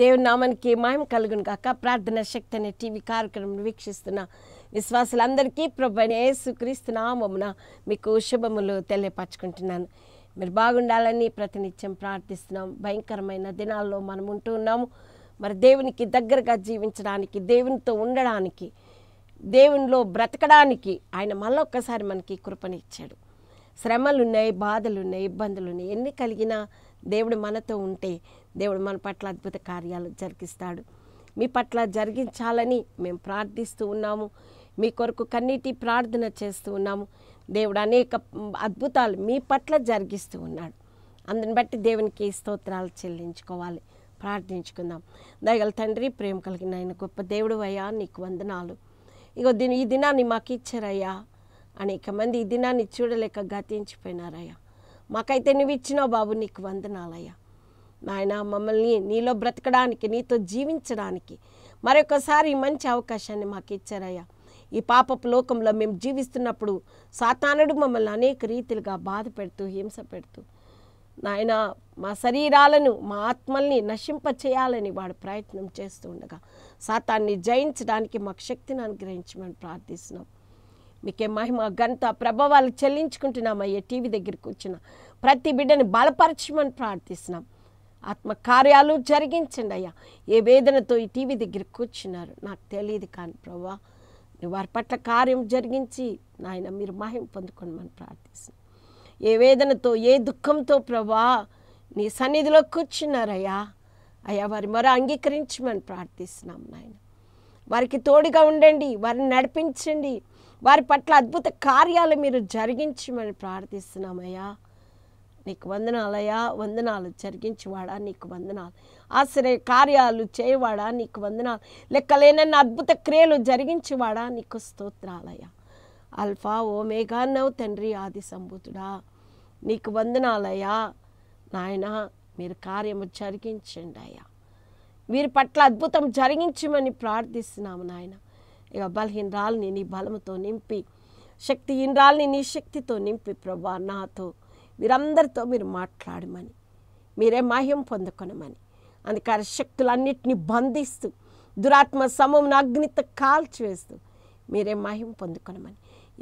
దేవుని నామానికి మాయం కలుగును కాక ప్రార్థన శక్తి అనే టీవీ కార్యక్రమం వీక్షిస్తున్న విశ్వాసులందరికీ ప్రభుని యేసుక్రీస్తు నామమున మీకు శుభములు తెలియపరచుకుంటున్నాను మీరు బాగుండాలని ప్రతినిత్యం ప్రార్థిస్తున్నాం భయంకరమైన దినాల్లో మనం ఉంటూ ఉన్నాము మరి దేవునికి దగ్గరగా జీవించడానికి దేవునితో ఉండడానికి దేవునిలో బ్రతకడానికి ఆయన మళ్ళీ ఒక్కసారి మనకి ఇచ్చాడు శ్రమలున్నాయి బాధలున్నాయి ఇబ్బందులున్నాయి ఎన్ని కలిగినా దేవుడు మనతో ఉంటే దేవుడు మన పట్ల అద్భుత కార్యాలు జరిగిస్తాడు మీ పట్ల జరిగించాలని మేము ప్రార్థిస్తూ ఉన్నాము మీ కొరకు కన్నీటి ప్రార్థన చేస్తూ ఉన్నాము దేవుడు అనేక అద్భుతాలు మీ పట్ల జరిగిస్తూ ఉన్నాడు అందుని బట్టి దేవునికి స్తోత్రాలు చెల్లించుకోవాలి ప్రార్థించుకుందాం దయగల తండ్రి ప్రేమ కలిగిన ఆయన గొప్ప దేవుడు అయ్యా నీకు వందనాలు ఇగో దీని ఈ దినాన్ని మాకు ఇచ్చారయ్యా అనేక మంది ఈ దినాన్ని చూడలేక గతించిపోయినారయ్యా మాకైతే నువ్వు ఇచ్చినావు బాబు నీకు వందనాలయ్యా నాయన మమ్మల్ని నీలో బ్రతకడానికి నీతో జీవించడానికి మరొకసారి మంచి అవకాశాన్ని మాకు ఇచ్చారయ్యా ఈ పాపపు లోకంలో మేము జీవిస్తున్నప్పుడు సాతానుడు మమ్మల్ని అనేక రీతిలుగా బాధ పెడుతూ హింస పెడుతూ నాయన మా శరీరాలను మా ఆత్మల్ని నశింప చేయాలని వాడు ప్రయత్నం చేస్తూ ఉండగా సాతాన్ని జయించడానికి మాకు శక్తిని అనుగ్రహించమని ప్రార్థిస్తున్నాం మీకే మహిమ గంత ప్రభావాలు చెల్లించుకుంటున్నామయ్యే టీవీ దగ్గరికి వచ్చిన ప్రతి బిడ్డని బలపరచమని ప్రార్థిస్తున్నాం ఆత్మకార్యాలు జరిగించండి అయ్యా ఏ వేదనతో ఈ టీవీ దగ్గర కూర్చున్నారు నాకు తెలియదు కానీ ప్రభా వారి పట్ల కార్యం జరిగించి నాయన మీరు మహిం పొందుకోమని ప్రార్థిస్తున్నాం ఏ వేదనతో ఏ దుఃఖంతో ప్రభా నీ సన్నిధిలో కూర్చున్నారయ్యా అయ్యా వారి మరో అంగీకరించమని ప్రార్థిస్తున్నాం నాయన వారికి తోడుగా ఉండండి వారిని నడిపించండి వారి పట్ల అద్భుత కార్యాలు మీరు జరిగించమని ప్రార్థిస్తున్నామయ్యా నీకు వందనాలయా వందనాలు జరిగించేవాడా నీకు వందనాలు ఆశ్రయ కార్యాలు చేయవాడా నీకు వందనాలు లెక్కలేనన్న అద్భుత క్రియలు జరిగించేవాడా నీకు స్తోత్రాలయ అల్ఫా ఓ మేఘాన్నవ్ తండ్రి ఆది సంబూతుడా నీకు వందనాలయ్యా నాయన మీరు కార్యము జరిగించండి అయ్యా వీరి పట్ల అద్భుతం జరిగించమని ప్రార్థిస్తున్నాము నాయన ఇక బలహీనరాల్ని నీ బలముతో నింపి శక్తిహీనరాల్ని నీ శక్తితో నింపి ప్రభా నాతో మీరందరితో మీరు మాట్లాడమని మీరే మహ్యం పొందుకొనమని అందుకే శక్తులన్నిటిని బంధిస్తూ దురాత్మ సమమును అగ్నితో కాల్చివేస్తూ మీరే మహిం పొందుకొనమని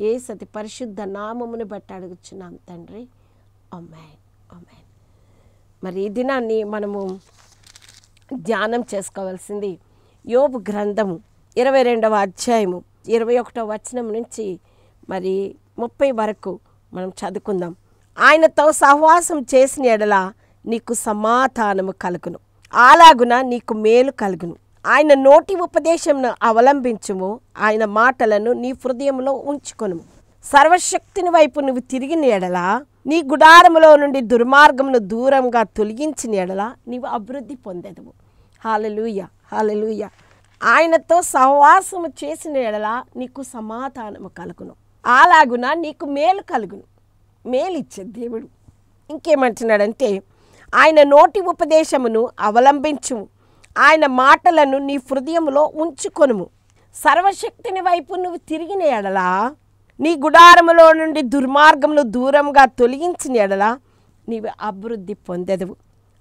ఏ సతి పరిశుద్ధ నామమును బట్టి అడుగుచున్నాం తండ్రి అమ్మాయి అమ్మాయి మరి ఈ దినాన్ని మనము ధ్యానం చేసుకోవాల్సింది యోబు గ్రంథము ఇరవై రెండవ అధ్యాయము ఇరవై ఒకటవ వచనం నుంచి మరి ముప్పై వరకు మనం చదువుకుందాం ఆయనతో సహవాసం చేసిన ఎడల నీకు సమాధానము కలుగును అలాగున నీకు మేలు కలుగును ఆయన నోటి ఉపదేశంను అవలంబించుము ఆయన మాటలను నీ హృదయంలో ఉంచుకును సర్వశక్తిని వైపు నువ్వు తిరిగిన ఎడల నీ గుడారములో నుండి దుర్మార్గమును దూరంగా తొలగించిన ఎడల నీవు అభివృద్ధి పొందెదవు హాలలుయ హాలలుయ ఆయనతో సహవాసము చేసిన ఎడల నీకు సమాధానము కలుగును అలాగున నీకు మేలు కలుగును మేలిచ్చే దేవుడు ఇంకేమంటున్నాడంటే ఆయన నోటి ఉపదేశమును అవలంబించు ఆయన మాటలను నీ హృదయంలో ఉంచుకొనుము సర్వశక్తిని వైపు నువ్వు తిరిగిన ఎడలా నీ గుడారములో నుండి దుర్మార్గమును దూరంగా తొలగించిన ఎడలా నీవు అభివృద్ధి పొందెదవు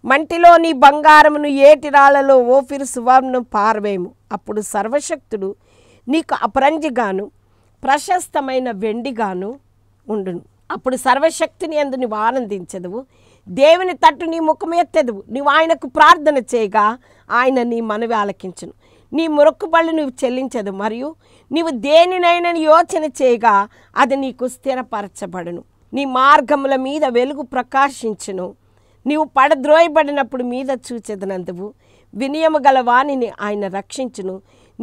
మంటిలో నీ బంగారమును ఏటిరాలలో ఓఫిరు సువర్ణం పారవేము అప్పుడు సర్వశక్తుడు నీకు అపరంజిగాను ప్రశస్తమైన వెండిగాను ఉండును అప్పుడు సర్వశక్తిని ఎందు నువ్వు ఆనందించదువు దేవుని తట్టు నీ ముఖం ఎత్తదువు నువ్వు ఆయనకు ప్రార్థన చేయగా ఆయన నీ మనవి ఆలకించును నీ మొరక్కుబళ్ళు నువ్వు చెల్లించదు మరియు నీవు దేనినైనా యోచన చేయగా అది నీకు స్థిరపరచబడును నీ మార్గముల మీద వెలుగు ప్రకాశించును నీవు పడద్రోయబడినప్పుడు మీద చూచెదనందువు వినయము గల వాణిని ఆయన రక్షించును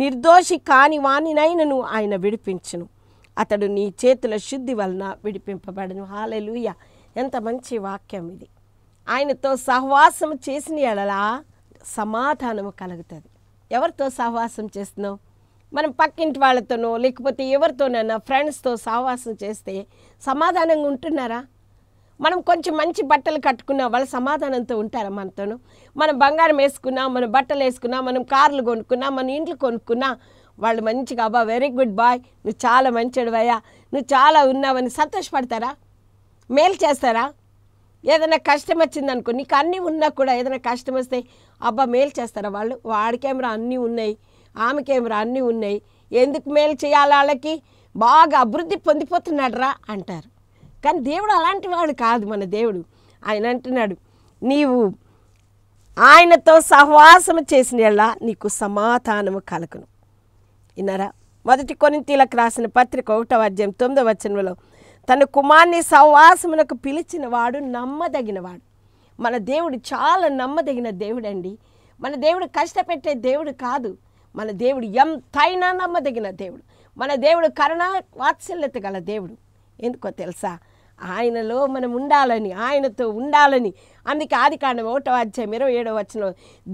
నిర్దోషి కాని వాణినైనను ఆయన విడిపించును అతడు నీ చేతుల శుద్ధి వలన విడిపింపబడను హాలెలుయ ఎంత మంచి వాక్యం ఇది ఆయనతో సహవాసం చేసిన ఎడలా సమాధానము కలుగుతుంది ఎవరితో సహవాసం చేస్తున్నావు మనం పక్కింటి వాళ్ళతోనో లేకపోతే ఎవరితోనైనా ఫ్రెండ్స్తో సహవాసం చేస్తే సమాధానంగా ఉంటున్నారా మనం కొంచెం మంచి బట్టలు కట్టుకున్నా వాళ్ళు సమాధానంతో ఉంటారా మనతోనూ మనం బంగారం వేసుకున్నా మనం బట్టలు వేసుకున్నా మనం కార్లు కొనుక్కున్నా మన ఇండ్లు కొనుక్కున్నా వాళ్ళు మంచిగా అబ్బా వెరీ గుడ్ బాయ్ నువ్వు చాలా మంచిడువయ్యా నువ్వు చాలా ఉన్నావని సంతోషపడతారా మేలు చేస్తారా ఏదైనా కష్టం వచ్చిందనుకో నీకు అన్నీ ఉన్నా కూడా ఏదైనా కష్టం వస్తే అబ్బా మేలు చేస్తారా వాళ్ళు కెమెరా అన్నీ ఉన్నాయి కెమెరా అన్నీ ఉన్నాయి ఎందుకు మేలు చేయాలి వాళ్ళకి బాగా అభివృద్ధి పొందిపోతున్నాడు రా అంటారు కానీ దేవుడు అలాంటి వాడు కాదు మన దేవుడు ఆయన అంటున్నాడు నీవు ఆయనతో సహవాసము చేసిన నీకు సమాధానము కలకను ఇన్నారా మొదటి కొనింతీలకు రాసిన పత్రిక ఒకటో అధ్యాయం తొమ్మిదో వచనంలో తన కుమార్ని సవాసమునకు పిలిచిన వాడు నమ్మదగినవాడు మన దేవుడు చాలా నమ్మదగిన దేవుడు మన దేవుడు కష్టపెట్టే దేవుడు కాదు మన దేవుడు ఎంతైనా నమ్మదగిన దేవుడు మన దేవుడు కరుణ వాత్సల్యత గల దేవుడు ఎందుకో తెలుసా ఆయనలో మనం ఉండాలని ఆయనతో ఉండాలని అందుకే ఆది కాండం ఒకటో అధ్యాయం ఇరవై ఏడో వచ్చిన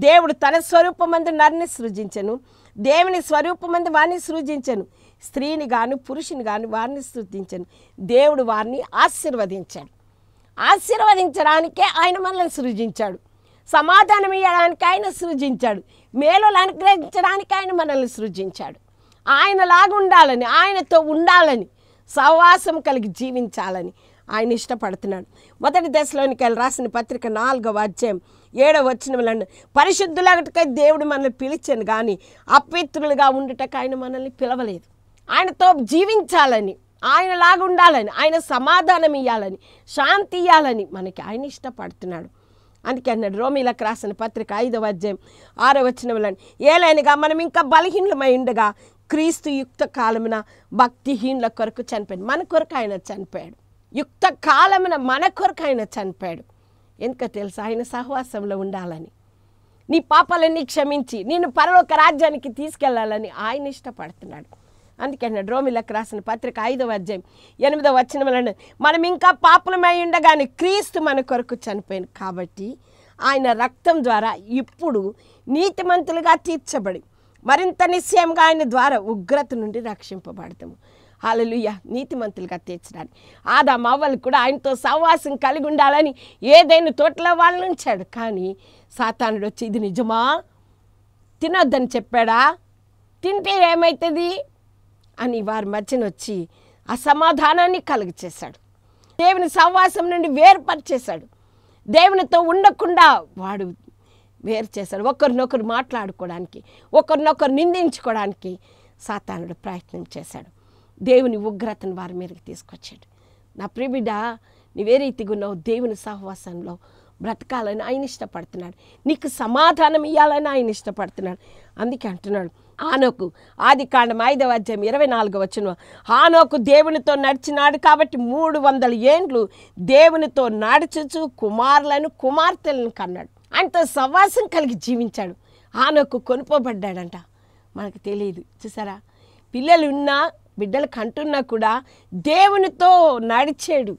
దేవుడు తన స్వరూపమందు నన్ను సృజించను దేవుని స్వరూపమంది వారిని సృజించను స్త్రీని గాను పురుషుని గాను వారిని సృజించను దేవుడు వారిని ఆశీర్వదించాడు ఆశీర్వదించడానికే ఆయన మనల్ని సృజించాడు సమాధానం ఇవ్వడానికి ఆయన సృజించాడు మేలులు అనుగ్రహించడానికి ఆయన మనల్ని సృజించాడు ఆయనలాగా ఉండాలని ఆయనతో ఉండాలని సహవాసం కలిగి జీవించాలని ఆయన ఇష్టపడుతున్నాడు మొదటి దశలోనికి రాసిన పత్రిక నాలుగవ అధ్యాయం ఏడవ వచ్చినములను పరిశుద్ధులకై దేవుడు మనల్ని పిలిచాను కానీ అపిత్రులుగా ఉండటకు ఆయన మనల్ని పిలవలేదు ఆయనతో జీవించాలని ఆయనలాగా ఉండాలని ఆయన సమాధానం ఇవ్వాలని శాంతి ఇవ్వాలని మనకి ఆయన ఇష్టపడుతున్నాడు అందుకే అన్నాడు రోమిలకు రాసిన పత్రిక ఐదవ అధ్యాయం ఆరో వచ్చినములని ఏలైనగా మనం ఇంకా బలహీనమై ఉండగా క్రీస్తు యుక్త కాలమున భక్తిహీనుల కొరకు చనిపోయాడు మన కొరకు ఆయన చనిపోయాడు యుక్త కాలమున మన కొరకు ఆయన చనిపాడు ఎందుక తెలుసు ఆయన సహవాసంలో ఉండాలని నీ పాపాలన్నీ క్షమించి నేను పరలోక రాజ్యానికి తీసుకెళ్లాలని ఆయన ఇష్టపడుతున్నాడు అందుకని డ్రోమిలకు రాసిన పత్రిక ఐదవ అధ్యాయం ఎనిమిదవ వచ్చిన మనం ఇంకా పాపలమై ఉండగానే క్రీస్తు మన కొరకు చనిపోయింది కాబట్టి ఆయన రక్తం ద్వారా ఇప్పుడు నీతిమంతులుగా తీర్చబడి మరింత నిశ్చయంగా ఆయన ద్వారా ఉగ్రత నుండి రక్షింపబడతాము అలలుయ నీతిమంతులుగా తీర్చడానికి ఆదా మావలు కూడా ఆయనతో సహవాసం కలిగి ఉండాలని ఏదైనా తోటలో వాళ్ళని ఉంచాడు కానీ సాతానుడు వచ్చి ఇది నిజమా తినొద్దని చెప్పాడా తింటే ఏమవుతుంది అని వారి మధ్యన వచ్చి అసమాధానాన్ని కలుగచేశాడు దేవుని సహవాసం నుండి వేరుపరిచేశాడు దేవునితో ఉండకుండా వాడు వేరు చేశాడు ఒకరినొకరు మాట్లాడుకోవడానికి ఒకరినొకరు నిందించుకోవడానికి సాతానుడు ప్రయత్నం చేశాడు దేవుని ఉగ్రతను వారి మీదకి తీసుకొచ్చాడు నా ప్రిబిడ నువ్వే ఉన్నావు దేవుని సహవాసంలో బ్రతకాలని ఆయన ఇష్టపడుతున్నాడు నీకు సమాధానం ఇవ్వాలని ఆయన ఇష్టపడుతున్నాడు అందుకే అంటున్నాడు ఆనోకు ఆది కాండం ఐదవ అధ్యాయం ఇరవై నాలుగు వచ్చిన ఆనోకు దేవునితో నడిచినాడు కాబట్టి మూడు వందల ఏండ్లు దేవునితో నడుచుచు కుమారులను కుమార్తెలను కన్నాడు ఆయనతో సవాసం కలిగి జీవించాడు ఆనోకు కొనుకోబడ్డాడంట మనకు తెలియదు చూసారా పిల్లలున్నా బిడ్డలకు అంటున్నా కూడా దేవునితో నడిచాడు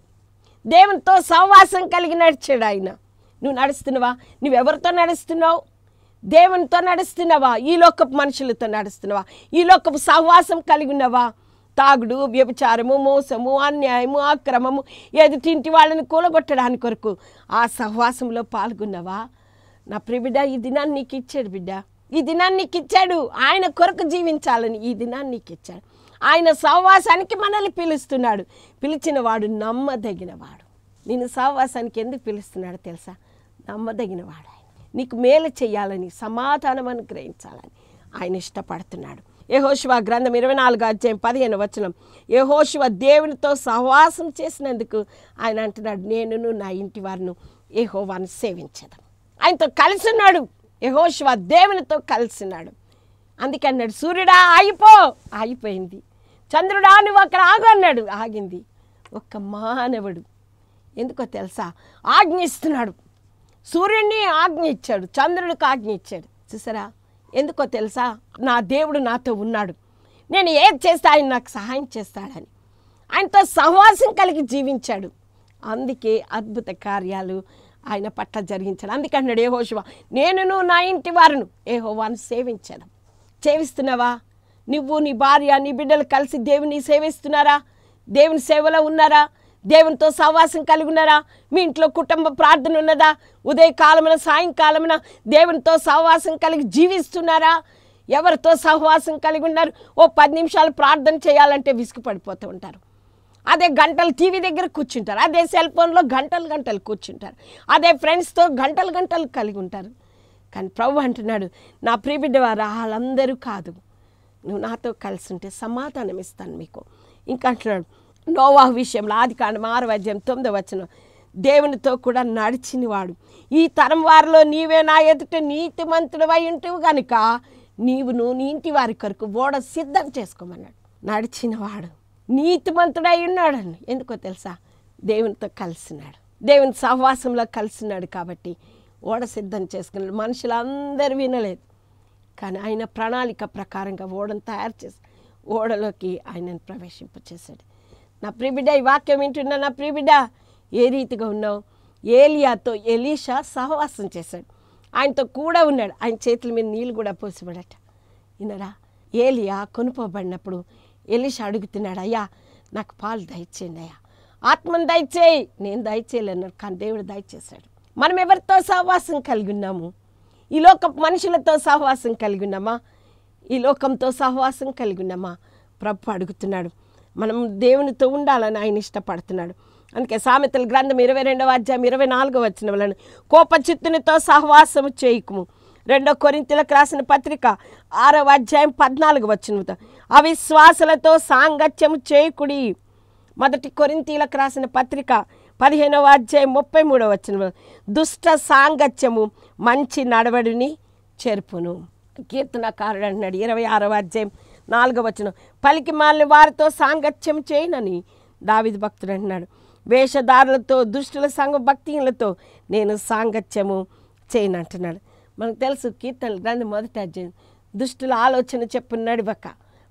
దేవునితో సహవాసం కలిగి నడిచాడు ఆయన నువ్వు నడుస్తున్నావా నువ్వెవరితో నడుస్తున్నావు దేవునితో నడుస్తున్నావా ఈ లోకపు మనుషులతో నడుస్తున్నావా ఈ లోకపు సహవాసం కలిగి ఉన్నావా తాగుడు వ్యభిచారము మోసము అన్యాయము అక్రమము ఎదుటింటి వాళ్ళని కూలగొట్టడానికి కొరకు ఆ సహవాసంలో పాల్గొన్నావా నా ప్రిబిడ్డ ఈ దినాన్ని నీకు ఇచ్చాడు బిడ్డ ఈ దినాన్ని నీకు ఇచ్చాడు ఆయన కొరకు జీవించాలని ఈ దినాన్ని నీకు ఇచ్చాడు ఆయన సహవాసానికి మనల్ని పిలుస్తున్నాడు పిలిచిన వాడు నమ్మదగినవాడు నేను సహవాసానికి ఎందుకు పిలుస్తున్నాడు తెలుసా నమ్మదగినవాడు ఆయన నీకు మేలు చేయాలని సమాధానం అనుగ్రహించాలని ఆయన ఇష్టపడుతున్నాడు యహోశివ గ్రంథం ఇరవై నాలుగు అధ్యాయం పదిహేను వచనం యహోశివ దేవునితో సహవాసం చేసినందుకు ఆయన అంటున్నాడు నేనును నా ఇంటి వారిను యహోవాను సేవించడం ఆయనతో కలిసి ఉన్నాడు యహోశివ దేవునితో ఉన్నాడు అందుకే అన్నాడు సూర్యుడా ఆగిపో ఆగిపోయింది చంద్రుడా నువ్వు అక్కడ ఆగు అన్నాడు ఆగింది ఒక్క మానవుడు ఎందుకో తెలుసా ఆజ్ఞ ఇస్తున్నాడు సూర్యుడిని ఆజ్ఞ ఇచ్చాడు చంద్రుడికి ఆజ్ఞ ఇచ్చాడు చూసారా ఎందుకో తెలుసా నా దేవుడు నాతో ఉన్నాడు నేను ఏది చేస్తే ఆయన నాకు సహాయం చేస్తాడని ఆయనతో సహవాసం కలిగి జీవించాడు అందుకే అద్భుత కార్యాలు ఆయన పట్ల జరిగించాడు అందుకన్నాడు ఏ హోషువా నేనును నా ఇంటి వారును ఏ హోవాను సేవించాను సేవిస్తున్నావా నువ్వు నీ భార్య నీ బిడ్డలు కలిసి దేవుని సేవిస్తున్నారా దేవుని సేవలో ఉన్నారా దేవునితో సహవాసం కలిగి ఉన్నారా మీ ఇంట్లో కుటుంబ ప్రార్థన ఉన్నదా ఉదయకాలమున సాయంకాలమున దేవునితో సహవాసం కలిగి జీవిస్తున్నారా ఎవరితో సహవాసం కలిగి ఉన్నారు ఓ పది నిమిషాలు ప్రార్థన చేయాలంటే విసుగుపడిపోతూ ఉంటారు అదే గంటలు టీవీ దగ్గర కూర్చుంటారు అదే సెల్ ఫోన్లో గంటలు గంటలు కూర్చుంటారు అదే ఫ్రెండ్స్తో గంటలు గంటలు కలిగి ఉంటారు కానీ ప్రభు అంటున్నాడు నా ప్రియబిడ్డ వారు వాళ్ళందరూ కాదు నువ్వు నాతో కలిసి ఉంటే సమాధానం ఇస్తాను మీకు ఇంకా అంటున్నాడు నోవా విషయంలో ఆది కాండ ఆరు తొమ్మిదో వచ్చిన దేవునితో కూడా నడిచినవాడు ఈ తరం వారిలో నీవే నా ఎదుట నీతి అయి ఉంటువు కనుక నీవు నీ ఇంటి వారి కొరకు ఓడ సిద్ధం చేసుకోమన్నాడు నడిచినవాడు నీతిమంతుడై ఉన్నాడు ఎందుకో తెలుసా దేవునితో కలిసినాడు దేవుని సహవాసంలో కలిసినాడు కాబట్టి ఓడ సిద్ధం చేసుకున్నాడు మనుషులందరూ వినలేదు కానీ ఆయన ప్రణాళిక ప్రకారంగా ఓడను తయారు చేసి ఓడలోకి ఆయనను ప్రవేశింపచేశాడు నా ప్రిబిడ్డ ఈ వాక్యం వింటున్నా నా ప్రిబిడ్డ ఏ రీతిగా ఉన్నావు ఏలియాతో ఎలీషా సహవాసం చేశాడు ఆయనతో కూడా ఉన్నాడు ఆయన చేతుల మీద నీళ్ళు కూడా పోసిబడట వినరా ఏలియా కొనుకోబడినప్పుడు ఎలీషా అడుగుతున్నాడు అయ్యా నాకు పాలు దయచేయండి అయ్యా ఆత్మను దయచేయి నేను దయచేయలేను కానీ దేవుడు దయచేశాడు మనం ఎవరితో సహవాసం కలిగి ఉన్నాము ఈ లోక మనుషులతో సహవాసం కలిగి ఉన్నామా ఈ లోకంతో సహవాసం కలిగి ఉన్నామా ప్రభు అడుగుతున్నాడు మనం దేవునితో ఉండాలని ఆయన ఇష్టపడుతున్నాడు అందుకే సామెతల గ్రంథం ఇరవై రెండవ అధ్యాయం ఇరవై నాలుగో వచ్చిన వాళ్ళని కోపచిత్తునితో సహవాసము చేయకుము రెండో కొరింతలకు రాసిన పత్రిక ఆరవ అధ్యాయం పద్నాలుగు వచ్చిన అవిశ్వాసులతో సాంగత్యము చేయకుడి మొదటి కొరింతీలకు రాసిన పత్రిక పదిహేనవ అధ్యాయం ముప్పై మూడవ వచ్చిన దుష్ట సాంగత్యము మంచి నడవడిని చెరుపును కీర్తనకారుడు అన్నాడు ఇరవై ఆరవ అధ్యాయం నాలుగవ వచ్చిన పలికి మాలని వారితో సాంగత్యం చేయనని దావిది భక్తుడు అంటున్నాడు వేషధారులతో దుష్టుల సంఘ భక్తిలతో నేను సాంగత్యము చేయనంటున్నాడు మనకు తెలుసు కీర్తనలు దాన్ని మొదటి అధ్యాయం దుష్టుల ఆలోచన చెప్పున్నాడు బక్క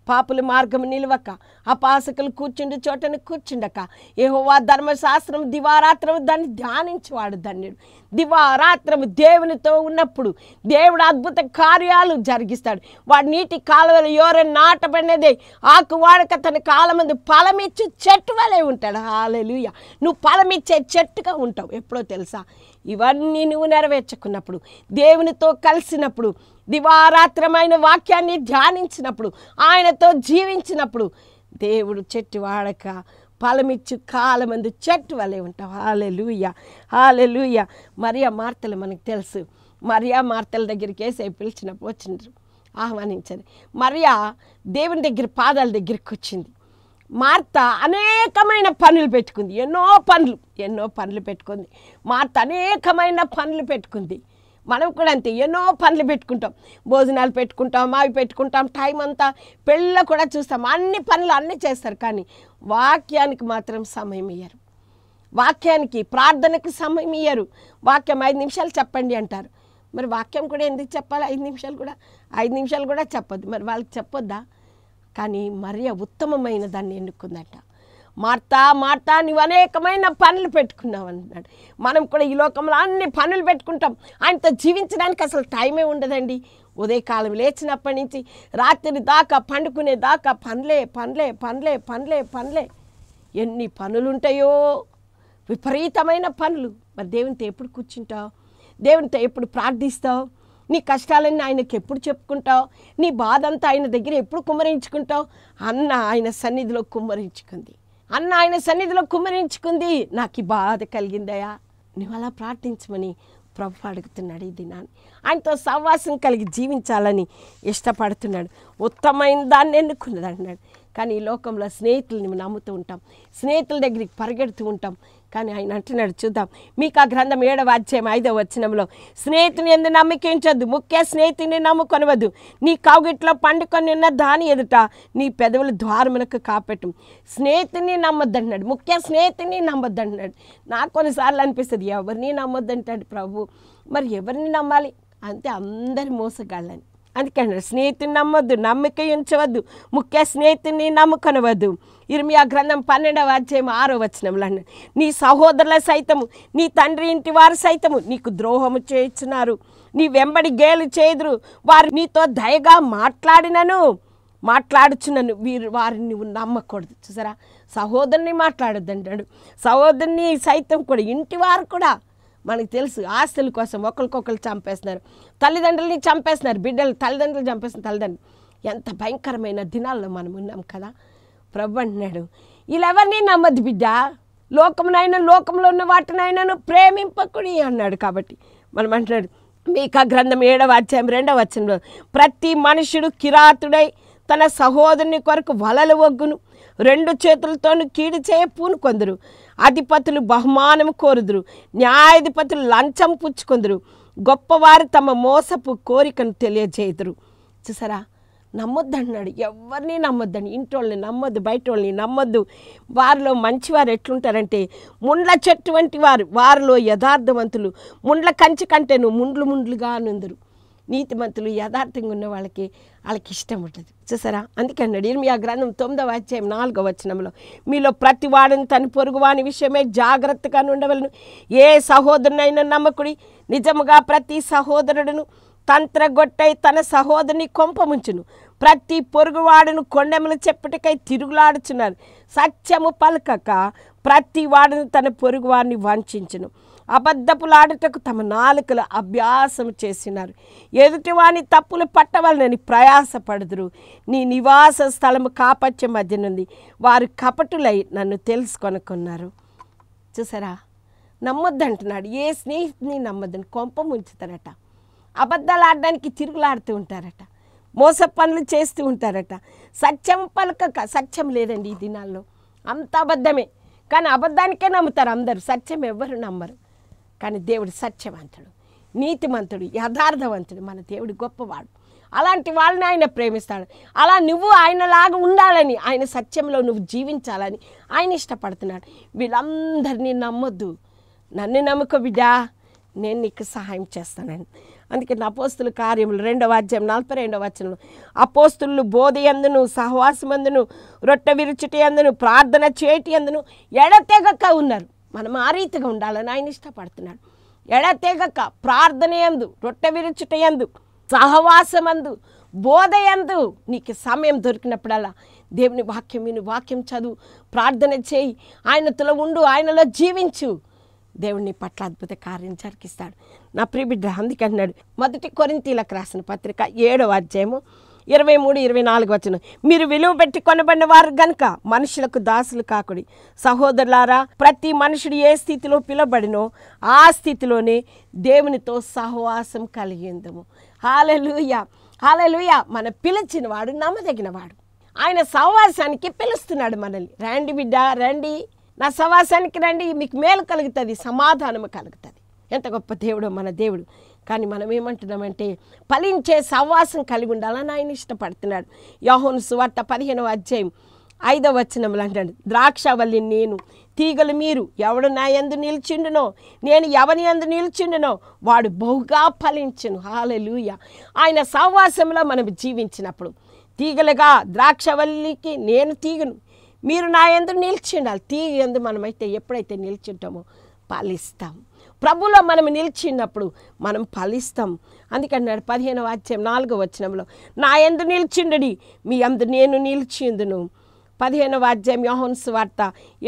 పాపుల మార్గం నిలవక అపాసకులు కూర్చుండి చోటను కూర్చుండక ఏహోవా ధర్మశాస్త్రం దివారాత్రము దాన్ని ధ్యానించేవాడు ధన్యుడు దివారాత్రము దేవునితో ఉన్నప్పుడు దేవుడు అద్భుత కార్యాలు జరిగిస్తాడు వాడు నీటి కాలువలు ఎవరైనా నాటబడినదే ఆకు వాడక తన కాలమందు పలమిచ్చే చెట్టు వలె ఉంటాడు హాలెలుయ నువ్వు ఫలమిచ్చే చెట్టుగా ఉంటావు ఎప్పుడో తెలుసా ఇవన్నీ నువ్వు నెరవేర్చుకున్నప్పుడు దేవునితో కలిసినప్పుడు దివారాత్రమైన వాక్యాన్ని ధ్యానించినప్పుడు ఆయనతో జీవించినప్పుడు దేవుడు చెట్టు వాడక ఫలమిచ్చు కాలమంది చెట్టు వలె ఉంటాం హాలె లూయ మరియా మార్తలు మనకు తెలుసు మరియా మార్తల దగ్గరికి వేసే పిలిచినప్పుడు వచ్చిండ్రు ఆహ్వానించండి మరియా దేవుని దగ్గర పాదాల దగ్గరికి వచ్చింది మార్త అనేకమైన పనులు పెట్టుకుంది ఎన్నో పనులు ఎన్నో పనులు పెట్టుకుంది మార్త అనేకమైన పనులు పెట్టుకుంది మనం కూడా అంతే ఎన్నో పనులు పెట్టుకుంటాం భోజనాలు పెట్టుకుంటాం అవి పెట్టుకుంటాం టైం అంతా పెళ్ళ కూడా చూస్తాం అన్ని పనులు అన్నీ చేస్తారు కానీ వాక్యానికి మాత్రం సమయం ఇయ్యరు వాక్యానికి ప్రార్థనకు సమయం ఇయ్యరు వాక్యం ఐదు నిమిషాలు చెప్పండి అంటారు మరి వాక్యం కూడా ఎందుకు చెప్పాలి ఐదు నిమిషాలు కూడా ఐదు నిమిషాలు కూడా చెప్పొద్దు మరి వాళ్ళకి చెప్పొద్దా కానీ మరీ ఉత్తమమైన దాన్ని ఎన్నుకుందంట మార్తా మార్తా నువ్వు అనేకమైన పనులు పెట్టుకున్నావు అన్నాడు మనం కూడా ఈ లోకంలో అన్ని పనులు పెట్టుకుంటాం ఆయనతో జీవించడానికి అసలు టైమే ఉండదండి ఉదయకాలం లేచినప్పటి నుంచి రాత్రి దాకా పండుకునే దాకా పనులే పనులే పనులే పనులే పనులే ఎన్ని పనులుంటాయో విపరీతమైన పనులు మరి దేవునితో ఎప్పుడు కూర్చుంటావు దేవునితో ఎప్పుడు ప్రార్థిస్తావు నీ కష్టాలన్నీ ఆయనకి ఎప్పుడు చెప్పుకుంటావు నీ బాధ అంతా ఆయన దగ్గర ఎప్పుడు కుమ్మరించుకుంటావు అన్న ఆయన సన్నిధిలో కుమ్మరించుకుంది అన్న ఆయన సన్నిధిలో కుమ్మరించుకుంది నాకు ఈ బాధ కలిగిందయా నువ్వు అలా ప్రార్థించమని ప్రభు అడుగుతున్నాడు ఈ దినాన్ని ఆయనతో సహవాసం కలిగి జీవించాలని ఇష్టపడుతున్నాడు ఉత్తమైన దాన్ని ఎన్నుకున్నది అన్నాడు కానీ ఈ లోకంలో స్నేహితుల్ని నమ్ముతూ ఉంటాం స్నేహితుల దగ్గరికి పరిగెడుతూ ఉంటాం కానీ ఆయన అంటున్నాడు చూద్దాం మీకు ఆ గ్రంథం ఏడవ అధ్యాయం ఐదవ వచ్చినంలో స్నేహితుని ఎందు నమ్మకించొద్దు ముఖ్య స్నేహితుని నమ్ముకొనవద్దు నీ కౌగిట్లో పండుకొని ఉన్న దాని ఎదుట నీ పెదవుల ద్వారములకు కాపెట్టు స్నేహితుని నమ్మొద్దంటున్నాడు ముఖ్య స్నేహితుని నమ్మొద్దంటున్నాడు నాకు కొన్నిసార్లు అనిపిస్తుంది ఎవరిని నమ్మొద్దంటాడు ప్రభు మరి ఎవరిని నమ్మాలి అంతే అందరి మోసగాళ్ళని అందుకే స్నేహితుని నమ్మొద్దు నమ్మిక ఉంచవద్దు ముఖ్య స్నేహితుని నమ్ముకొనవద్దు ఇర్మియా గ్రంథం పన్నెండవ అధ్యాయం ఆరో వచనంలో నీ సహోదరుల సైతము నీ తండ్రి ఇంటి వారు సైతము నీకు ద్రోహము చేయించున్నారు నీ వెంబడి గేలు చేదురు వారు నీతో దయగా మాట్లాడినను మాట్లాడుచున్నాను వీరు వారిని నువ్వు నమ్మకూడదు చూసారా సహోదరుని అంటాడు సహోదరుని సైతం కూడా ఇంటి వారు కూడా మనకు తెలుసు ఆస్తుల కోసం ఒకరికొకరు చంపేస్తున్నారు తల్లిదండ్రులని చంపేస్తున్నారు బిడ్డలు తల్లిదండ్రులు చంపేస్తున్న తల్లిదండ్రులు ఎంత భయంకరమైన దినాల్లో మనం ఉన్నాం కదా ప్రభు అంటున్నాడు ఎవరిని నమ్మద్దు బిడ్డ లోకమునైనా లోకంలో ఉన్న వాటినైనాను ప్రేమింపకుడి అన్నాడు కాబట్టి మనం అంటున్నాడు మీకా గ్రంథం ఏడవ అధ్యాయం రెండవ వచనంలో ప్రతి మనుషుడు కిరాతుడై తన సహోదరుని కొరకు వలలు ఒగ్గును రెండు చేతులతోనూ కీడి చేయ కొందరు అధిపతులు బహుమానము కోరుదురు న్యాయాధిపతులు లంచం పుచ్చుకుందరు గొప్పవారు తమ మోసపు కోరికను తెలియజేయుదురు చూసారా నమ్మొద్దన్నాడు ఎవరిని నమ్మొద్దని ఇంటోళ్ళని నమ్మొద్దు బయట వాళ్ళని నమ్మొద్దు వారిలో మంచివారు ఎట్లుంటారంటే ముండ్ల చెట్టు వంటి వారు వారిలో యథార్థవంతులు ముండ్ల కంచి కంటేను ముండ్లు ముండ్లుగా నుందురు నీతిమంతులు యథార్థంగా ఉన్న వాళ్ళకి వాళ్ళకి ఇష్టం ఉంటుంది చూసారా అందుకన్నాడు ఆ గ్రంథం తొమ్మిదవ అధ్యాయం నాలుగవ వచనంలో మీలో ప్రతి వాడిని తన పొరుగువాని విషయమే జాగ్రత్తగా ఉండవలను ఏ సహోదరునైనా నమ్మకుడి నిజముగా ప్రతి సహోదరుడును తంత్రగొట్టై తన సహోదరుని కొంపముంచును ప్రతి పొరుగువాడును కొండెమలు చెప్పటికై తిరుగులాడుచున్నారు సత్యము పలకక ప్రతి వాడును తన పొరుగువారిని వంచును అబద్ధపులాడుటకు తమ నాలుకలు అభ్యాసం చేసినారు ఎదుటివాని తప్పులు పట్టవాలని ప్రయాసపడదురు నీ నివాస స్థలము కాపత్య నుండి వారు కపటులై నన్ను తెలుసుకొనుకున్నారు చూసారా నమ్మొద్దంటున్నాడు ఏ స్నేహితుని నమ్మొద్దని కొంప ముంచుతారట అబద్ధాలు ఆడడానికి తిరుగులాడుతూ ఉంటారట మోస పనులు చేస్తూ ఉంటారట సత్యం పలకక సత్యం లేదండి ఈ దినాల్లో అంత అబద్ధమే కానీ అబద్ధానికే నమ్ముతారు అందరూ సత్యం ఎవ్వరు నమ్మరు కానీ దేవుడు సత్యవంతుడు నీతిమంతుడు యథార్థవంతుడు మన దేవుడు గొప్పవాడు అలాంటి వాళ్ళని ఆయన ప్రేమిస్తాడు అలా నువ్వు ఆయనలాగా ఉండాలని ఆయన సత్యంలో నువ్వు జీవించాలని ఆయన ఇష్టపడుతున్నాడు వీళ్ళందరినీ నమ్మొద్దు నన్ను నమ్ముకో బిడ్డా నేను నీకు సహాయం చేస్తానని అందుకే నా పోస్తుల కార్యములు రెండవ అధ్యాయం నలభై రెండవ వచనంలో పోస్తులు బోధ ఎందును సహవాసమందును రొట్టె విరుచుటి ఎందును ప్రార్థన చేయటి ఎందును ఎడతెగక ఉన్నారు మనం ఆ రీతిగా ఉండాలని ఆయన ఇష్టపడుతున్నాడు ఎడతెగక ప్రార్థనయందు రొట్టె విరుచుటయందు సహవాసమందు బోధయందు నీకు సమయం దొరికినప్పుడల్లా దేవుని వాక్యం విని వాక్యం చదువు ప్రార్థన చేయి ఆయనతో ఉండు ఆయనలో జీవించు దేవుని పట్ల అద్భుత కార్యం జరిగిస్తాడు నా ప్రియబిడ్డ అందుకన్నాడు మొదటి కొరింతీలకు రాసిన పత్రిక ఏడవ అధ్యాయము ఇరవై మూడు ఇరవై నాలుగు వచ్చిన మీరు విలువ పెట్టి కొనబడిన వారు గనుక మనుషులకు దాసులు కాకుడి సహోదరులారా ప్రతి మనుషుడు ఏ స్థితిలో పిలబడినో ఆ స్థితిలోనే దేవునితో సహవాసం కలిగిందము హాలలుయ హాలలుయ మన పిలిచిన వాడు నమ్మదగినవాడు ఆయన సహవాసానికి పిలుస్తున్నాడు మనల్ని రండి బిడ్డ రండి నా సహవాసానికి రండి మీకు మేలు కలుగుతుంది సమాధానము కలుగుతుంది ఎంత గొప్ప దేవుడో మన దేవుడు కానీ మనం ఏమంటున్నామంటే ఫలించే సవాసం కలిగి ఉండాలని ఆయన ఇష్టపడుతున్నాడు యోహోను సువార్త పదిహేనవ అధ్యాయం ఐదవ వచనములు అంటాడు ద్రాక్షవల్లి నేను తీగలు మీరు ఎవడు నా ఎందు నిలిచిండునో నేను ఎవరి ఎందు నిలిచిండునో వాడు బహుగా ఫలించను హాలెలుయ ఆయన సహవాసంలో మనం జీవించినప్పుడు తీగలుగా ద్రాక్షవల్లికి నేను తీగను మీరు నా ఎందు నిలిచిండాలి తీగ ఎందు మనమైతే ఎప్పుడైతే నిలిచింటామో ఫలిస్తాము ప్రభులో మనం నిలిచినప్పుడు మనం ఫలిస్తాం అందుకన్నాడు పదిహేను వాచ్యం నాలుగో వచ్చినంలో నా ఎందు నిలిచిండడి మీ అందు నేను నిలిచిందును పదిహేను వాద్యం యోహన్స్ వార్త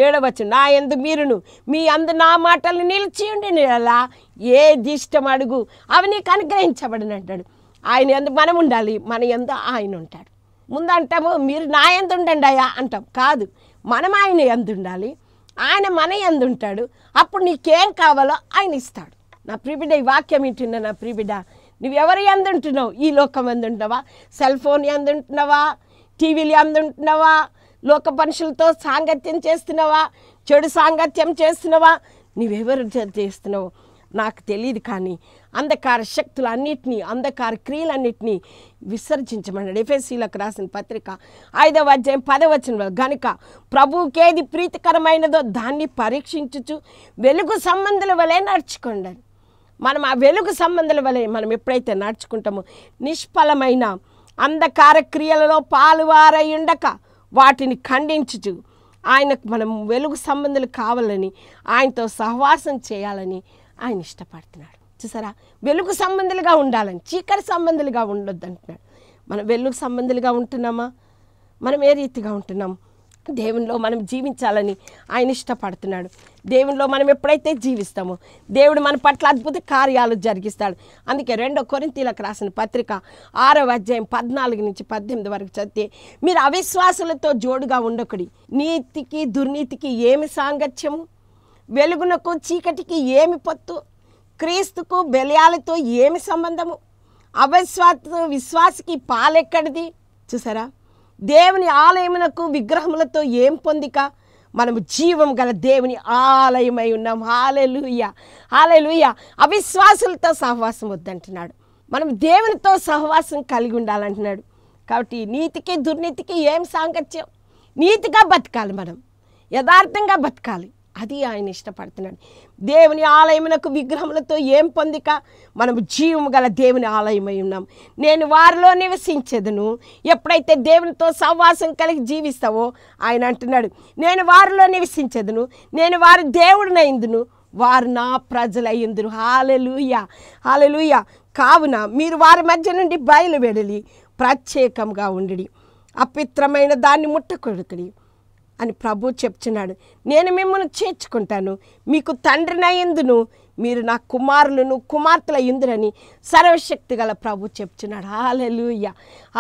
ఏడవచ్చు నా ఎందు మీరును మీ అందు నా మాటలు నిలిచి ఉండి ఎలా ఏ దిష్టం అడుగు అవి నీకు అనుగ్రహించబడిన అంటాడు ఆయన ఎందు మనం ఉండాలి మన ఎందు ఆయన ఉంటాడు ముందు అంటాము మీరు నా ఎందు ఉండండి అయ్యా అంటాం కాదు మనం ఆయన ఎందు ఉండాలి ఆయన మన ఎందుంటాడు అప్పుడు నీకేం కావాలో ఆయన ఇస్తాడు నా ప్రిబిడ ఈ వాక్యం వింటున్నా నా ప్రిబిడ్డ నువ్వెవరు ఎందుంటున్నావు ఈ లోకం ఎందుంటున్నావా సెల్ ఫోన్ ఎందుంటున్నావా టీవీలు ఎందుంటున్నావా లోక మనుషులతో సాంగత్యం చేస్తున్నావా చెడు సాంగత్యం చేస్తున్నావా నువ్వెవరు చేస్తున్నావు నాకు తెలియదు కానీ అంధకార శక్తులన్నిటినీ అంధకార క్రియలన్నింటినీ విసర్జించమన్నాడు ఎఫ్ఎస్సీలకు రాసిన పత్రిక ఐదవ అధ్యాయం పదవచనం గనుక ప్రభువుకేది ప్రీతికరమైనదో దాన్ని పరీక్షించుచు వెలుగు సంబంధుల వలె నడుచుకోండి మనం ఆ వెలుగు సంబంధుల వలె మనం ఎప్పుడైతే నడుచుకుంటామో నిష్ఫలమైన అంధకార క్రియలలో పాలువారై ఉండక వాటిని ఖండించుచు ఆయనకు మనం వెలుగు సంబంధులు కావాలని ఆయనతో సహవాసం చేయాలని ఆయన ఇష్టపడుతున్నాడు చూసారా వెలుగు సంబంధులుగా ఉండాలని చీకటి సంబంధులుగా ఉండొద్దు అంటున్నాడు మనం వెలుగు సంబంధులుగా ఉంటున్నామా మనం ఏ రీతిగా ఉంటున్నాం దేవునిలో మనం జీవించాలని ఆయన ఇష్టపడుతున్నాడు దేవునిలో మనం ఎప్పుడైతే జీవిస్తామో దేవుడు మన పట్ల అద్భుత కార్యాలు జరిగిస్తాడు అందుకే రెండో కొరింతీలకు రాసిన పత్రిక ఆరవ అధ్యాయం పద్నాలుగు నుంచి పద్దెనిమిది వరకు చదివితే మీరు అవిశ్వాసులతో జోడుగా ఉండకుడి నీతికి దుర్నీతికి ఏమి సాంగత్యము వెలుగునకు చీకటికి ఏమి పొత్తు క్రీస్తుకు బెలయాలతో ఏమి సంబంధము అవిశ్వాస విశ్వాసకి పాలెక్కడిది చూసారా దేవుని ఆలయమునకు విగ్రహములతో ఏం పొందిక మనము జీవం గల దేవుని ఆలయమై ఉన్నాం హాలెలుయ హాలెలుయ అవిశ్వాసులతో సహవాసం వద్దంటున్నాడు మనం దేవునితో సహవాసం కలిగి ఉండాలంటున్నాడు కాబట్టి నీతికి దుర్నీతికి ఏం సాంగత్యం నీతిగా బతకాలి మనం యథార్థంగా బతకాలి అది ఆయన ఇష్టపడుతున్నాడు దేవుని ఆలయమునకు విగ్రహములతో ఏం పొందిక మనం జీవము గల దేవుని ఆలయమై ఉన్నాం నేను వారిలో నివసించదును ఎప్పుడైతే దేవునితో సహవాసం కలిగి జీవిస్తావో ఆయన అంటున్నాడు నేను వారిలో నివసించదును నేను వారి దేవుడినైందును వారు నా ప్రజలయ్యిందురు హాలలుయ హాలలుయ కావున మీరు వారి మధ్య నుండి బయలువెడలి ప్రత్యేకంగా ఉండి అపిత్రమైన దాన్ని ముట్టకొడుకుడి అని ప్రభు చెప్తున్నాడు నేను మిమ్మల్ని చేర్చుకుంటాను మీకు తండ్రిన ఎందును మీరు నా కుమారులను కుమార్తెల ఇందురని సర్వశక్తి గల ప్రభు చెప్తున్నాడు ఆలలుయ్య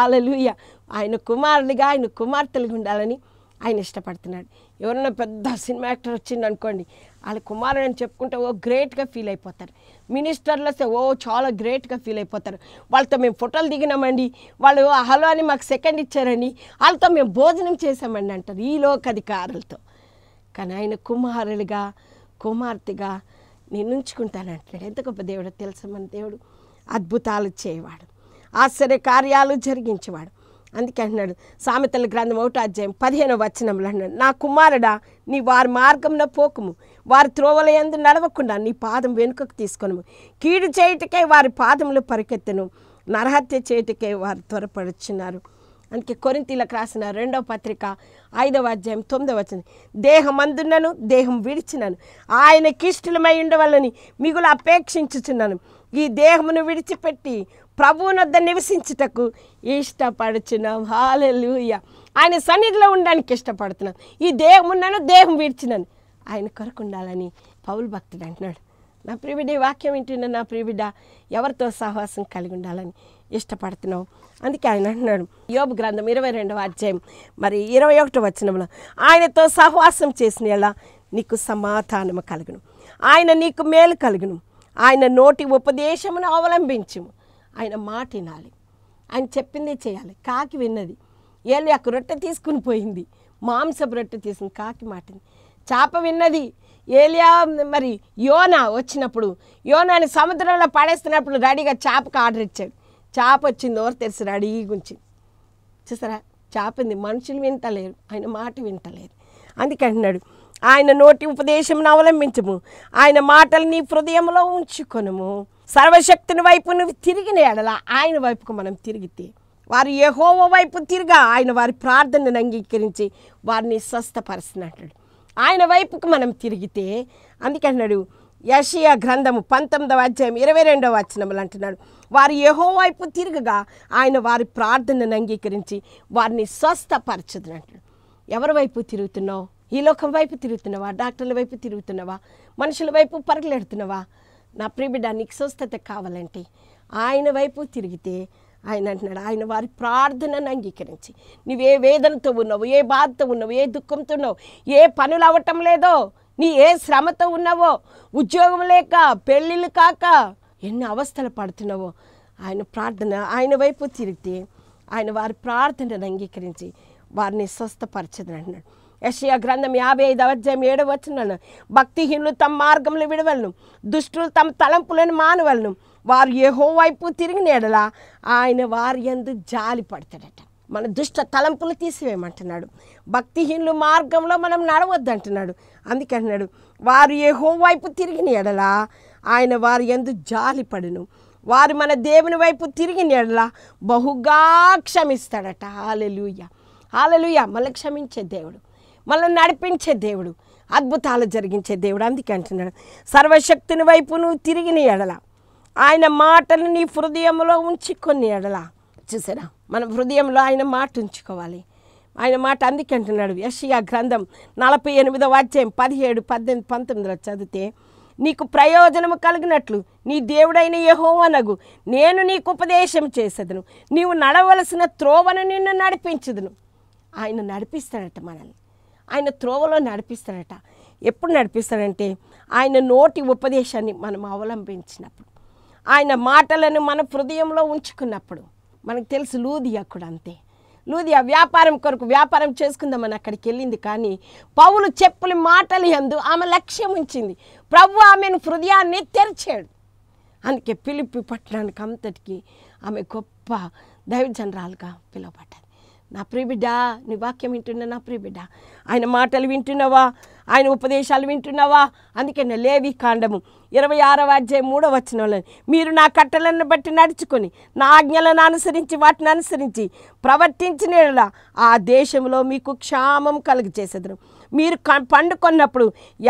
ఆలలుయ్య ఆయన కుమారులుగా ఆయన కుమార్తెలుగా ఉండాలని ఆయన ఇష్టపడుతున్నాడు ఎవరైనా పెద్ద సినిమా యాక్టర్ వచ్చింది అనుకోండి వాళ్ళ కుమారుడు అని చెప్పుకుంటే ఓ గ్రేట్గా ఫీల్ అయిపోతారు మినిస్టర్లు వస్తే ఓ చాలా గ్రేట్గా ఫీల్ అయిపోతారు వాళ్ళతో మేము ఫోటోలు దిగినామండి వాళ్ళు హలో అని మాకు సెకండ్ ఇచ్చారని వాళ్ళతో మేము భోజనం చేసామండి అంటారు ఈ లోకాధికారులతో కానీ ఆయన కుమారులుగా కుమార్తెగా నేను ఉంచుకుంటాను ఎంత గొప్ప దేవుడు తెలుసా మన దేవుడు అద్భుతాలు చేయవాడు ఆశ్చర్య కార్యాలు జరిగించేవాడు అందుకే అంటున్నాడు సామెతల గ్రంథం ఒకటో అధ్యాయం పదిహేనో వచనంలో అన్నాడు నా కుమారుడా నీ వారి మార్గంలో పోకుము వారి త్రోవల ఎందు నడవకుండా నీ పాదం వెనుకకు తీసుకొను కీడు చేయుటకే వారి పాదములు పరికెత్తను నరహత్య చేయుటకే వారు త్వరపడుచున్నారు అందుకే కొరింతీలకు రాసిన రెండవ పత్రిక ఐదవ అధ్యాయం తొమ్మిదవ వచ్చిన దేహం అందున్నను దేహం విడిచినను ఆయన కిష్టులమై ఉండవాలని మిగులు అపేక్షించుచున్నాను ఈ దేహమును విడిచిపెట్టి ప్రభువునొద్ద నివసించుటకు ఇష్టపడుచున్నాం హాలూయ ఆయన సన్నిధిలో ఉండడానికి ఇష్టపడుతున్నాను ఈ దేహమున్నాను దేహం విడిచినాను ఆయన కొరకు ఉండాలని పౌల్ భక్తుడు అంటున్నాడు నా ప్రిబిడ్డ వాక్యం వింటున్న నా ప్రివిడ ఎవరితో సహవాసం కలిగి ఉండాలని ఇష్టపడుతున్నావు అందుకే ఆయన అంటున్నాడు యోగ గ్రంథం ఇరవై రెండవ అధ్యాయం మరి ఇరవై ఒకటో వచ్చినంలో ఆయనతో సహవాసం చేసిన ఎలా నీకు సమాధానము కలుగును ఆయన నీకు మేలు కలుగును ఆయన నోటి ఉపదేశమును అవలంబించుము ఆయన మాట వినాలి ఆయన చెప్పింది చేయాలి కాకి విన్నది ఏళ్ళు అక్కడ రొట్టె తీసుకుని పోయింది మాంసపు రొట్టె తీసుకుని కాకి మాటింది చాప విన్నది ఏలియా మరి యోన వచ్చినప్పుడు యోనాని సముద్రంలో పడేస్తున్నప్పుడు రెడీగా చేపకు ఆర్డర్ ఇచ్చాడు చేప వచ్చింది ఎవరు తెలిసి రెడీ గురించి చూసారా చేపింది మనుషులు వింటలేరు ఆయన మాట వింటలేరు అందుకంటున్నాడు ఆయన నోటి ఉపదేశం అవలంబించము ఆయన మాటలు నీ హృదయంలో ఉంచుకొనము సర్వశక్తిని వైపు నువ్వు తిరిగిన ఎడల ఆయన వైపుకు మనం తిరిగితే వారు యహోవ వైపు తిరిగా ఆయన వారి ప్రార్థనను అంగీకరించి వారిని స్వస్థపరుస్తున్నట్టు ఆయన వైపుకు మనం తిరిగితే అందుకంటున్నాడు యషియా గ్రంథము పంతొమ్మిదవ అధ్యాయం ఇరవై రెండవ వచనములు అంటున్నాడు వారు ఏహో వైపు తిరగగా ఆయన వారి ప్రార్థనను అంగీకరించి వారిని స్వస్థపరచుదని అంటాడు ఎవరి వైపు తిరుగుతున్నావు ఈ లోకం వైపు తిరుగుతున్నావా డాక్టర్ల వైపు తిరుగుతున్నావా మనుషుల వైపు పరుగులెడుతున్నావా నా ప్రియబిడ్డ నీకు స్వస్థత కావాలంటే ఆయన వైపు తిరిగితే ఆయన అంటున్నాడు ఆయన వారి ప్రార్థనను అంగీకరించి నువ్వే వేదనతో ఉన్నావు ఏ బాధతో ఉన్నావు ఏ దుఃఖంతో ఉన్నావు ఏ పనులు అవ్వటం లేదో నీ ఏ శ్రమతో ఉన్నావో ఉద్యోగం లేక పెళ్ళిళ్ళు కాక ఎన్ని అవస్థలు పడుతున్నావో ఆయన ప్రార్థన ఆయన వైపు తిరిగితే ఆయన వారి ప్రార్థనను అంగీకరించి వారిని స్వస్థపరచదని అంటున్నాడు యషయా గ్రంథం యాభై ఐదు అవధ్యాయం ఏడు వచ్చినాను భక్తిహీనులు తమ మార్గంలో విడవలను దుష్టులు తమ తలంపులను మానవలను వారు ఏహో వైపు తిరిగినడలా ఆయన వారి ఎందు జాలి పడతాడట మన దుష్ట తలంపులు తీసివేయమంటున్నాడు భక్తిహీనులు మార్గంలో మనం నడవద్దు అంటున్నాడు అందుకంటున్నాడు వారు ఏహో వైపు తిరిగిన ఎడలా ఆయన వారి ఎందు జాలి పడును వారు మన దేవుని వైపు తిరిగిన ఎడలా బహుగా క్షమిస్తాడట హాలెలుయ హాలెలుయ మళ్ళీ క్షమించే దేవుడు మళ్ళీ నడిపించే దేవుడు అద్భుతాలు జరిగించే దేవుడు అందుకే అంటున్నాడు సర్వశక్తిని వైపు నువ్వు తిరిగిన ఎడలా ఆయన మాటలు నీ హృదయంలో ఉంచి కొన్ని ఎడలా చూసారా మన హృదయంలో ఆయన మాట ఉంచుకోవాలి ఆయన మాట అందుకంటున్నాడు యషియా గ్రంథం నలభై ఎనిమిదో అధ్యాయం పదిహేడు పద్దెనిమిది పంతొమ్మిదిలో చదివితే నీకు ప్రయోజనము కలిగినట్లు నీ దేవుడైన యహోవనగు నేను నీకు ఉపదేశం చేసేదను నీవు నడవలసిన త్రోవను నిన్ను నడిపించదును ఆయన నడిపిస్తాడట మనల్ని ఆయన త్రోవలో నడిపిస్తాడట ఎప్పుడు నడిపిస్తాడంటే ఆయన నోటి ఉపదేశాన్ని మనం అవలంబించినప్పుడు ఆయన మాటలను మన హృదయంలో ఉంచుకున్నప్పుడు మనకు తెలుసు లూదియా కూడా అంతే లూదియా వ్యాపారం కొరకు వ్యాపారం చేసుకుందామని అక్కడికి వెళ్ళింది కానీ పౌలు చెప్పుల మాటలు ఎందు ఆమె లక్ష్యం ఉంచింది ప్రభు ఆమెను హృదయాన్ని తెరిచాడు అందుకే పిలిపి పట్టడానికి అంతటికి ఆమె గొప్ప జనరాలుగా పిలువబడ్డది నా ప్రియబిడ్డ నీ వాక్యం వింటున్నా నా ప్రియబిడ్డ ఆయన మాటలు వింటున్నావా ఆయన ఉపదేశాలు వింటున్నావా అందుకే లేవి కాండము ఇరవై ఆరవ అధ్యాయం మూడవ వాళ్ళని మీరు నా కట్టలను బట్టి నడుచుకొని నా ఆజ్ఞలను అనుసరించి వాటిని అనుసరించి ప్రవర్తించిన ఆ దేశంలో మీకు క్షామం కలుగు చేసేదరు మీరు పండుకొన్నప్పుడు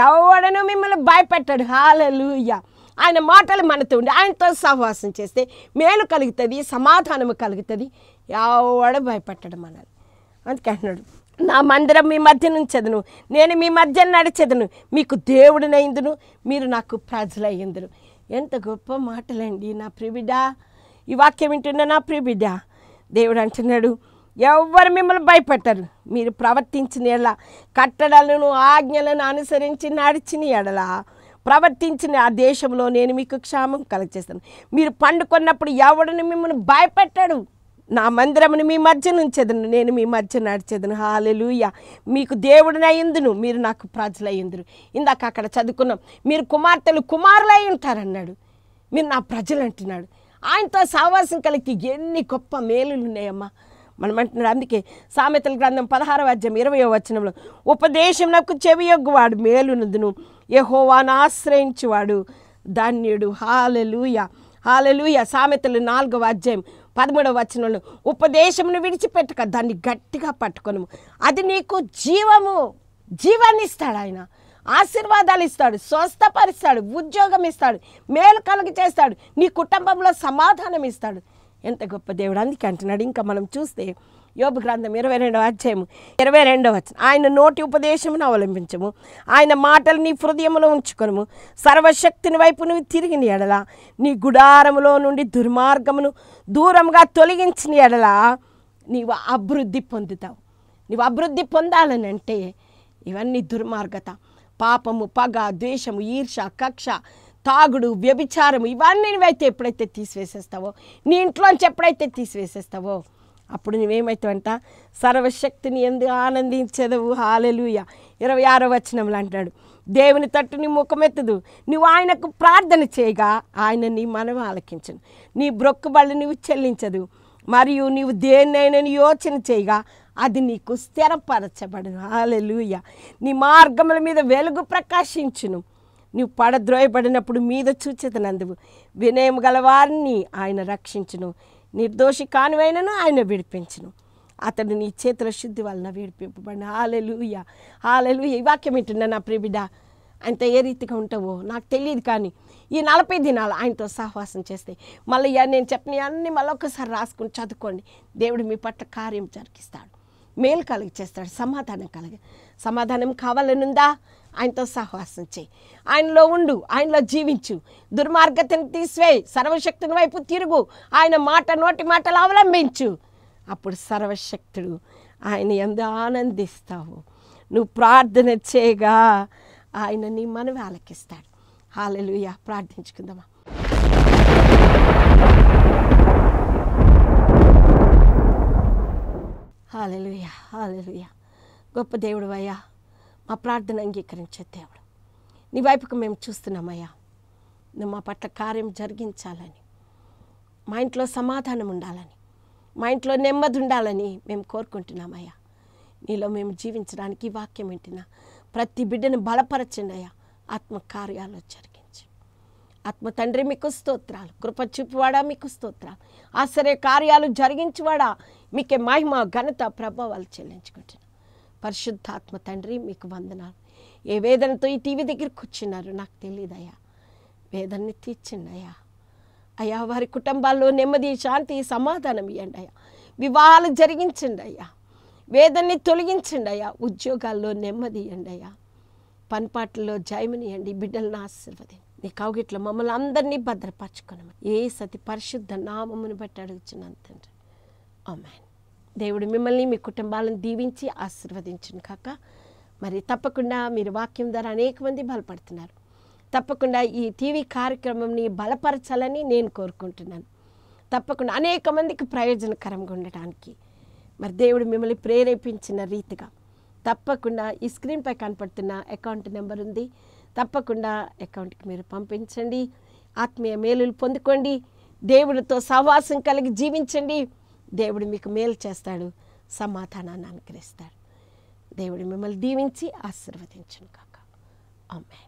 ఎవడను మిమ్మల్ని భయపెట్టాడు హాలలుయ్యా ఆయన మాటలు మనతో ఉండి ఆయనతో సహవాసం చేస్తే మేలు కలుగుతుంది సమాధానము కలుగుతుంది ఎవడ భయపెట్టడం అన్నది అందుకే అంటున్నాడు నా మందిరం మీ మధ్య నుంచెదను నేను మీ మధ్య నడిచెదను మీకు దేవుడినైందును మీరు నాకు ప్రజలయ్యిందును ఎంత గొప్ప మాటలండి నా ప్రిబిడా ఈ వాక్యం వింటున్న నా ప్రిబిడా దేవుడు అంటున్నాడు ఎవరు మిమ్మల్ని భయపెట్టరు మీరు ప్రవర్తించిన ఎడల కట్టడలను ఆజ్ఞలను అనుసరించి నడిచిన ఎడల ప్రవర్తించిన ఆ దేశంలో నేను మీకు క్షేమం కలెక్ట్ చేస్తాను మీరు పండుకొన్నప్పుడు ఎవడని మిమ్మల్ని భయపెట్టాడు నా మందిరమును మీ మధ్య నుంచెదను నేను మీ మధ్య నడిచేదను హాలెలుయ మీకు దేవుడినయ్యిందును మీరు నాకు ప్రజలయ్యిందురు ఇందాక అక్కడ చదువుకున్నాం మీరు కుమార్తెలు కుమారులై ఉంటారన్నాడు మీరు నా ప్రజలు అంటున్నాడు ఆయనతో సావాసం కలిగి ఎన్ని గొప్ప మేలులు ఉన్నాయమ్మా మనం అంటున్నాడు అందుకే సామెతల గ్రంథం పదహారవ అధ్యాయం ఇరవయో వచనంలో ఉపదేశం నాకు చెవియొగ్గువాడు మేలునందును యహోవాను ఆశ్రయించువాడు ధన్యుడు హాలెలుయ హాలెలుయ సామెతలు నాలుగవ అధ్యాయం పదమూడవ వచనంలో ఉపదేశమును విడిచిపెట్టక దాన్ని గట్టిగా పట్టుకొను అది నీకు జీవము జీవాన్ని ఇస్తాడు ఆయన ఆశీర్వాదాలు ఇస్తాడు స్వస్థపరుస్తాడు ఉద్యోగం ఇస్తాడు మేలు కలుగు చేస్తాడు నీ కుటుంబంలో సమాధానం ఇస్తాడు ఎంత గొప్ప దేవుడు అందుకే అంటున్నాడు ఇంకా మనం చూస్తే యోబు గ్రంథం ఇరవై రెండవ అధ్యాయము ఇరవై రెండవ ఆయన నోటి ఉపదేశమును అవలంబించము ఆయన మాటలు నీ హృదయములో ఉంచుకొనము సర్వశక్తిని వైపు నువ్వు తిరిగిన ఎడలా నీ గుడారములో నుండి దుర్మార్గమును దూరంగా తొలగించిన ఎడల నీవు అభివృద్ధి పొందుతావు నీవు అభివృద్ధి పొందాలని అంటే ఇవన్నీ దుర్మార్గత పాపము పగ ద్వేషము ఈర్ష కక్ష తాగుడు వ్యభిచారము ఇవన్నీ నువ్వైతే ఎప్పుడైతే తీసివేసేస్తావో నీ ఇంట్లోంచి ఎప్పుడైతే తీసివేసేస్తావో అప్పుడు నువ్వేమవుతావంట సర్వశక్తిని ఎందు ఆనందించదవు హాలలుయ ఇరవై ఆరో వచనంలో అంటాడు దేవుని తట్టు నీ ముఖమెత్తదు నువ్వు ఆయనకు ప్రార్థన చేయగా ఆయన నీ మనం ఆలకించను నీ బ్రొక్కుబళ్ళు నువ్వు చెల్లించదు మరియు నీవు దేన్నైనా యోచన చేయగా అది నీకు స్థిరపరచబడను హాలలుయ నీ మార్గముల మీద వెలుగు ప్రకాశించును నువ్వు పడద్రోయబడినప్పుడు మీద నందువు వినయం గలవారిని ఆయన రక్షించును నిర్దోషి కానివైనను ఆయన విడిపించను అతడు నీ చేతుల శుద్ధి వలన విడిపింపబడిన హాలెలుయ హాలెలు ఈ వాక్యం ఏంటంటే నా ప్రిబిడ అంత ఏ రీతిగా ఉంటావో నాకు తెలియదు కానీ ఈ నలభై దినాలు ఆయనతో సహవాసం చేస్తే మళ్ళీ నేను చెప్పిన అన్నీ మళ్ళీ ఒకసారి రాసుకుని చదువుకోండి దేవుడు మీ పట్ల కార్యం జరిగిస్తాడు మేలు కలిగి చేస్తాడు సమాధానం కలగ సమాధానం కావాలనుందా ఆయనతో సహవాసం చేయి ఆయనలో ఉండు ఆయనలో జీవించు దుర్మార్గతను తీసివేయి సర్వశక్తుని వైపు తిరుగు ఆయన మాట నోటి మాటలు అవలంబించు అప్పుడు సర్వశక్తుడు ఆయన ఎందు ఆనందిస్తావు నువ్వు ప్రార్థన చేయగా ఆయన నీ మనవి ఆలకిస్తాడు హాలలుయ ప్రార్థించుకుందామా హాలలుయ హాలలుయ గొప్ప దేవుడు అయ్యా మా ప్రార్థన అంగీకరించే దేవుడు నీ వైపుకు మేము చూస్తున్నామయ్యా నువ్వు మా పట్ల కార్యం జరిగించాలని మా ఇంట్లో సమాధానం ఉండాలని మా ఇంట్లో నెమ్మది ఉండాలని మేము కోరుకుంటున్నామయ్యా నీలో మేము జీవించడానికి వాక్యం వింటున్నా ప్రతి బిడ్డను బలపరచండి అయ్యా ఆత్మ కార్యాలు జరిగించి ఆత్మ తండ్రి మీకు స్తోత్రాలు కృప చూపువాడా మీకు స్తోత్రాలు ఆశ్చర్య కార్యాలు జరిగించువాడా మీకే మహిమ ఘనత ప్రభావాలు చెల్లించుకుంటున్నాను పరిశుద్ధాత్మ తండ్రి మీకు వందనాలు ఏ వేదనతో ఈ టీవీ దగ్గరికి వచ్చినారు నాకు తెలియదయ్యా వేదనని తీర్చండి అయ్యా అయ్యా వారి కుటుంబాల్లో నెమ్మది శాంతి సమాధానం ఇవ్వండి అయ్యా వివాహాలు జరిగించండి అయ్యా వేదన్ని తొలగించండి అయ్యా ఉద్యోగాల్లో నెమ్మది ఇవ్వండి అయ్యా పనిపాట్లలో జయమనియండి బిడ్డలను ఆశీర్వదించండి నీ కౌగిట్లో మమ్మల్ని అందరినీ భద్రపరచుకున్నాం ఏ సతి పరిశుద్ధ నామమును బట్టి అడుగుచున్నాను తండ్రి ఆమెన్ దేవుడు మిమ్మల్ని మీ కుటుంబాలను దీవించి ఆశీర్వదించును కాక మరి తప్పకుండా మీరు వాక్యం ద్వారా అనేక మంది బలపడుతున్నారు తప్పకుండా ఈ టీవీ కార్యక్రమంని బలపరచాలని నేను కోరుకుంటున్నాను తప్పకుండా అనేక మందికి ప్రయోజనకరంగా ఉండడానికి మరి దేవుడు మిమ్మల్ని ప్రేరేపించిన రీతిగా తప్పకుండా ఈ స్క్రీన్పై కనపడుతున్న అకౌంట్ నెంబర్ ఉంది తప్పకుండా అకౌంట్కి మీరు పంపించండి ఆత్మీయ మేలులు పొందుకోండి దేవుడితో సహవాసం కలిగి జీవించండి దేవుడు మీకు మేలు చేస్తాడు సమాధానాన్ని అనుగ్రహిస్తాడు దేవుడు మిమ్మల్ని దీవించి ఆశీర్వదించను కాక అమ్మాయి